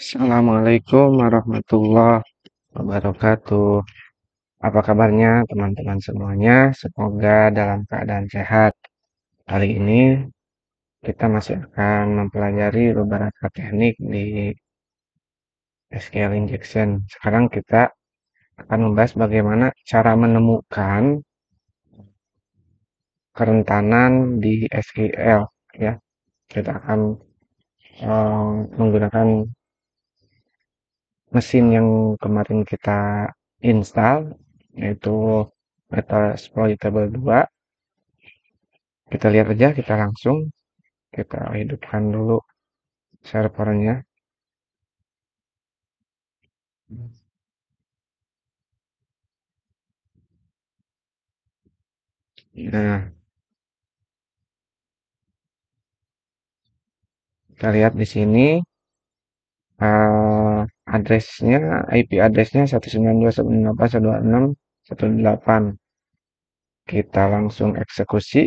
Assalamualaikum warahmatullahi wabarakatuh. Apa kabarnya teman-teman semuanya? Semoga dalam keadaan sehat. Hari ini kita masih akan mempelajari beberapa teknik di SQL injection. Sekarang kita akan membahas bagaimana cara menemukan kerentanan di SQL ya. Kita akan eh, menggunakan mesin yang kemarin kita install yaitu metal exploitable 2 kita lihat aja kita langsung kita hidupkan dulu servernya nah kita lihat di sini uh, addressnya IP addressnya 192.168.128 kita langsung eksekusi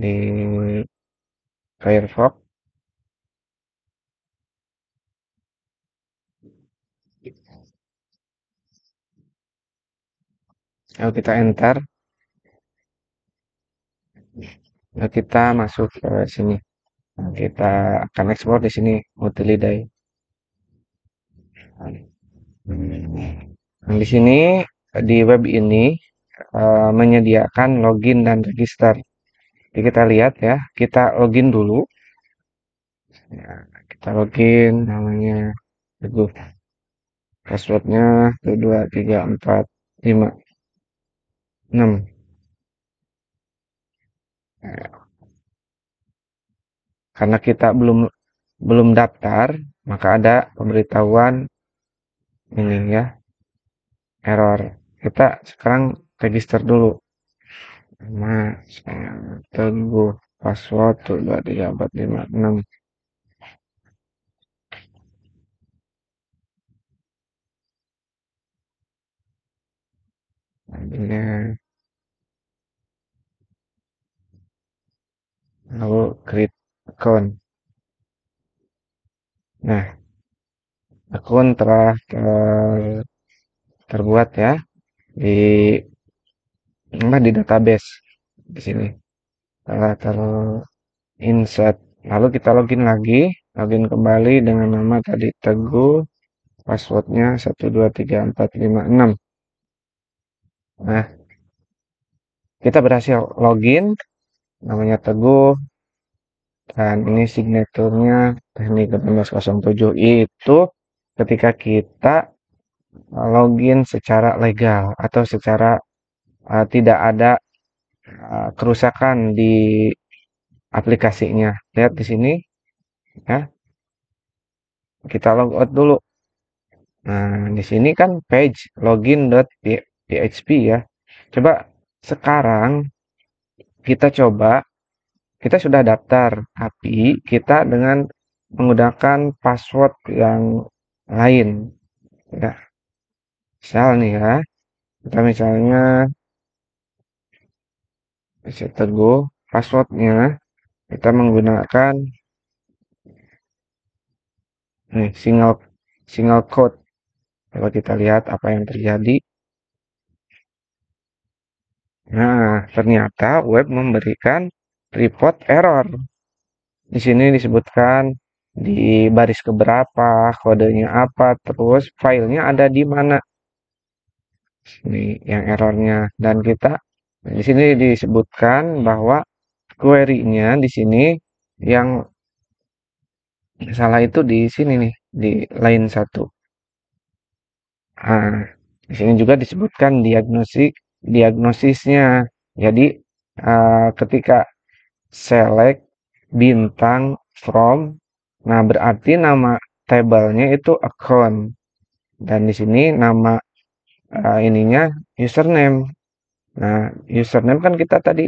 di Firefox lalu kita enter lalu kita masuk ke sini nah, kita akan ekspor di sini utility Nah, di sini di web ini uh, menyediakan login dan register. Jadi kita lihat ya, kita login dulu. Ya, kita login namanya Teguh. Passwordnya tuh dua enam. Ya. Karena kita belum belum daftar, maka ada pemberitahuan ini ya error kita sekarang register dulu nama saya teguh password tuh empat abad enam. Ini lalu create account nah akun telah ter, eh, terbuat ya di apa di database di sini telah terinsert lalu kita login lagi login kembali dengan nama tadi teguh passwordnya 123456 nah kita berhasil login namanya teguh dan ini signaturnya teknik 1807 itu ketika kita login secara legal atau secara uh, tidak ada uh, kerusakan di aplikasinya. Lihat di sini, ya. Kita logout dulu. Nah, di sini kan page login.php ya. Coba sekarang kita coba kita sudah daftar, tapi kita dengan menggunakan password yang lain ya misal nih ya kita misalnya bisa teguh passwordnya kita menggunakan nih single single code kalau kita lihat apa yang terjadi nah ternyata web memberikan report error di sini disebutkan di baris keberapa, kodenya apa, terus filenya ada di mana. Ini yang errornya. Dan kita di sini disebutkan bahwa query-nya di sini yang salah itu di sini nih, di line satu Nah, di sini juga disebutkan diagnosis diagnosisnya. Jadi uh, ketika select bintang from Nah, berarti nama tabelnya itu account. Dan di sini nama uh, ininya username. Nah, username kan kita tadi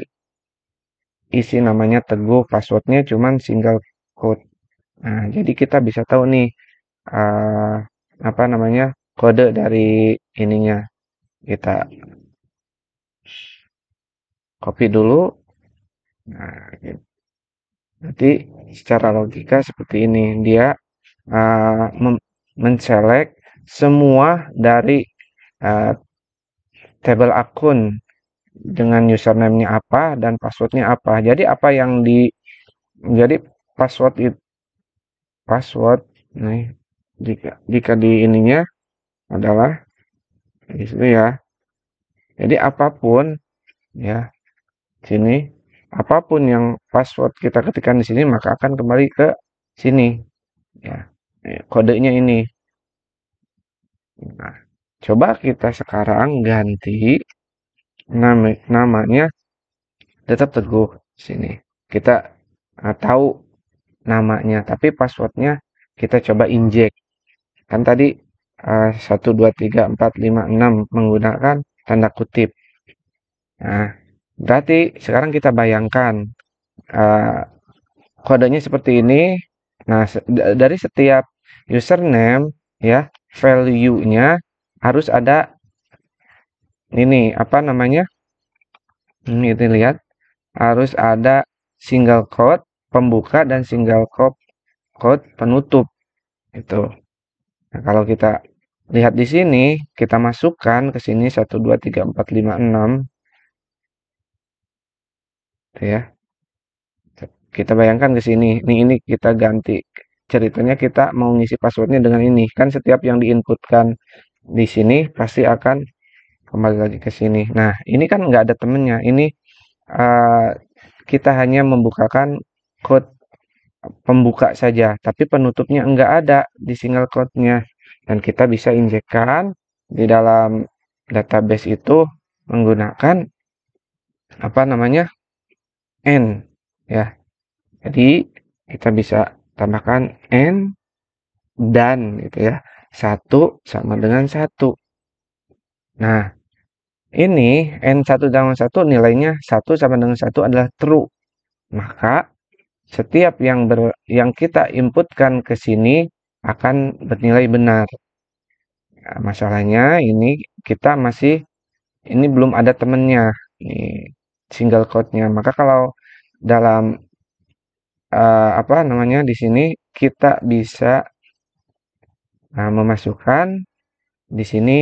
isi namanya Teguh, passwordnya cuman single code Nah, jadi kita bisa tahu nih uh, apa namanya kode dari ininya. Kita copy dulu. Nah, gitu jadi secara logika seperti ini, dia uh, semua dari uh, table akun dengan username-nya apa dan passwordnya apa. Jadi apa yang di jadi password itu password nih jika jika di ininya adalah itu ya. Jadi apapun ya sini apapun yang password kita ketikkan di sini maka akan kembali ke sini ya, ya kodenya ini nah coba kita sekarang ganti nama namanya tetap teguh sini kita ah, tahu namanya tapi passwordnya kita coba injek. kan tadi ah, satu 1 2 3 4 5 menggunakan tanda kutip nah Berarti sekarang kita bayangkan uh, kodenya seperti ini. Nah, dari setiap username ya, value-nya harus ada ini apa namanya? Ini kita lihat harus ada single code pembuka dan single code quote penutup itu. Nah, kalau kita lihat di sini, kita masukkan ke sini 1 2 3 4 5 6 Gitu ya kita bayangkan ke sini ini ini kita ganti ceritanya kita mau ngisi passwordnya dengan ini kan setiap yang diinputkan di sini pasti akan kembali lagi ke sini nah ini kan nggak ada temennya ini uh, kita hanya membukakan code pembuka saja tapi penutupnya nggak ada di single code-nya dan kita bisa injekkan di dalam database itu menggunakan apa namanya n ya. Jadi kita bisa tambahkan n dan gitu ya. satu sama dengan satu Nah, ini n satu sama satu nilainya satu sama dengan satu adalah true. Maka setiap yang ber, yang kita inputkan ke sini akan bernilai benar. Nah, masalahnya ini kita masih ini belum ada temennya. Nih, single quote-nya. Maka kalau dalam uh, apa namanya di sini kita bisa uh, memasukkan di sini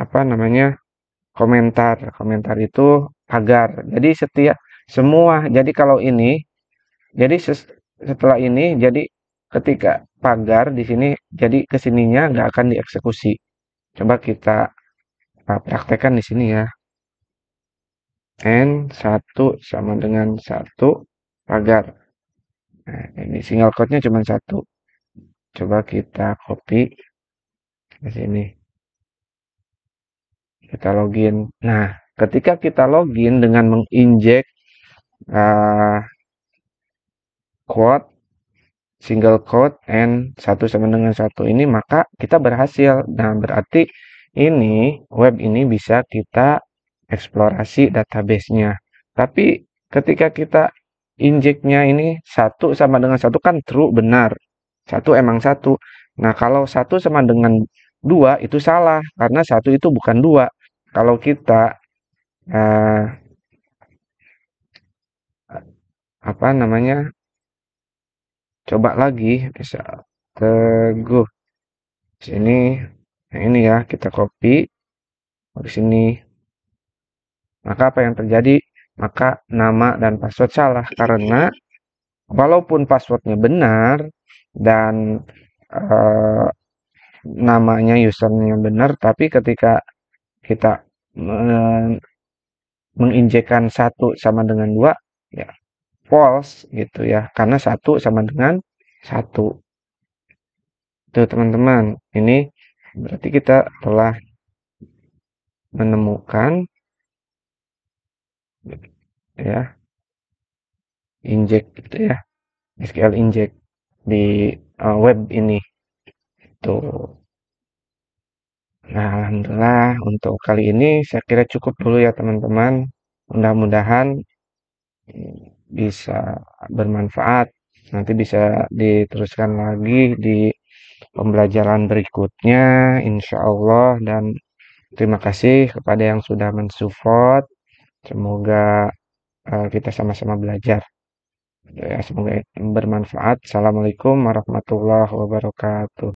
apa namanya komentar. Komentar itu pagar. Jadi setiap semua. Jadi kalau ini jadi setelah ini jadi ketika pagar di sini jadi kesininya nggak akan dieksekusi. Coba kita uh, praktekkan di sini ya. N 1 sama dengan 1 pagar. Nah, ini single code nya cuma satu. Coba kita copy ke sini. Kita login. Nah, ketika kita login dengan menginjek uh, quote single code n 1 sama dengan 1 ini maka kita berhasil. Nah, berarti ini web ini bisa kita eksplorasi database-nya. Tapi ketika kita injeknya ini satu sama dengan satu kan true benar. Satu emang satu. Nah kalau satu sama dengan dua itu salah karena satu itu bukan dua. Kalau kita eh, apa namanya coba lagi bisa teguh sini nah ini ya kita copy di sini maka apa yang terjadi? Maka nama dan password salah karena walaupun passwordnya benar dan eh, namanya usernya benar, tapi ketika kita menginjekan menginjekkan satu sama dengan dua, ya false gitu ya, karena satu sama dengan satu. Tuh teman-teman, ini berarti kita telah menemukan ya inject gitu ya SQL inject di uh, web ini itu nah alhamdulillah untuk kali ini saya kira cukup dulu ya teman-teman mudah-mudahan hmm, bisa bermanfaat nanti bisa diteruskan lagi di pembelajaran berikutnya insya Allah dan terima kasih kepada yang sudah mensupport Semoga uh, kita sama-sama belajar. Ya, semoga bermanfaat. Assalamualaikum warahmatullahi wabarakatuh.